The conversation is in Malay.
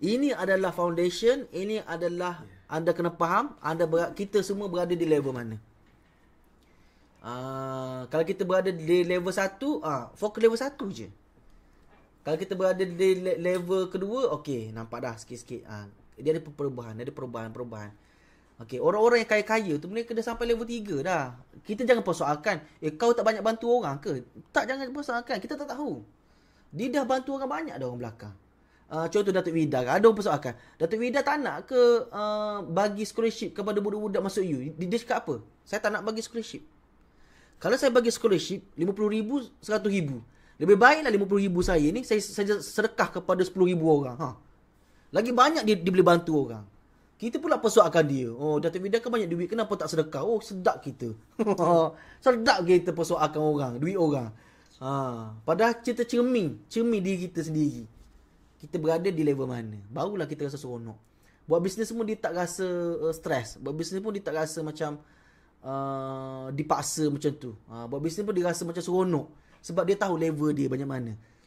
Ini adalah foundation, ini adalah anda kena faham, anda ber, kita semua berada di level mana. Uh, kalau kita berada di level satu, ah uh, fokus level satu je. Kalau kita berada di level kedua, okey, nampak dah sikit-sikit ah uh, dia ada perubahan, ada perubahan-perubahan. Okey, orang-orang yang kaya-kaya tu mereka dah sampai level tiga dah. Kita jangan persoalkan, eh kau tak banyak bantu orang ke? Tak jangan persoalkan, kita tak tahu. Dia dah bantu orang banyak dah orang belakang. Ah, contoh Datuk Wida kan. Ada persoalan. Datuk Wida tak nak ke uh, bagi scholarship kepada budak-budak masuk U? Dia, dia cakap apa? Saya tak nak bagi scholarship. Kalau saya bagi scholarship, RM50,000, RM100,000. Lebih baiklah RM50,000 saya ni, saya, saya serkah kepada RM10,000 orang. Ha. Lagi banyak dia, dia boleh bantu orang. Kita pula persoalkan dia. Oh, Datuk Wida kan banyak duit, kenapa tak sedekah? Oh, sedap kita. sedap kita persoalkan orang, duit orang. Ha. Padahal kita cermin, cermin diri kita sendiri kita berada di level mana barulah kita rasa seronok buat bisnes semua dia tak rasa uh, stres buat bisnes pun dia tak rasa macam uh, dipaksa macam tu uh, buat bisnes pun dia rasa macam seronok sebab dia tahu level dia banyak mana